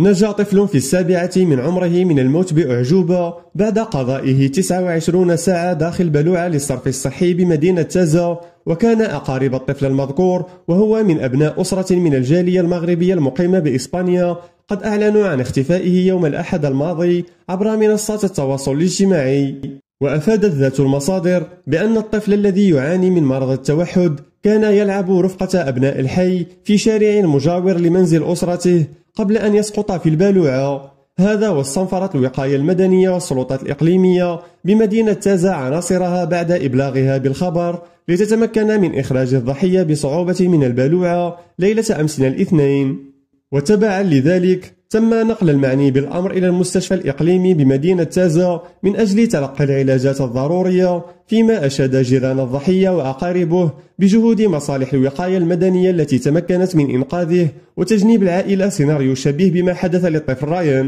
نجا طفل في السابعة من عمره من الموت بأعجوبة بعد قضائه 29 ساعة داخل بلوعة للصرف الصحي بمدينة تازا وكان أقارب الطفل المذكور وهو من أبناء أسرة من الجالية المغربية المقيمة بإسبانيا قد أعلنوا عن اختفائه يوم الأحد الماضي عبر منصات التواصل الاجتماعي وأفادت ذات المصادر بأن الطفل الذي يعاني من مرض التوحد كان يلعب رفقة أبناء الحي في شارع مجاور لمنزل أسرته قبل أن يسقط في البالوعة هذا واستنفرت الوقاية المدنية والسلطات الإقليمية بمدينة تازة عناصرها بعد إبلاغها بالخبر لتتمكن من إخراج الضحية بصعوبة من البالوعة ليلة أمسنا الاثنين وتبعا لذلك تم نقل المعني بالأمر إلى المستشفى الإقليمي بمدينة تازا من أجل تلقي العلاجات الضرورية فيما أشاد جيران الضحية وأقاربه بجهود مصالح الوقاية المدنية التي تمكنت من إنقاذه وتجنيب العائلة سيناريو شبيه بما حدث للطفل رايان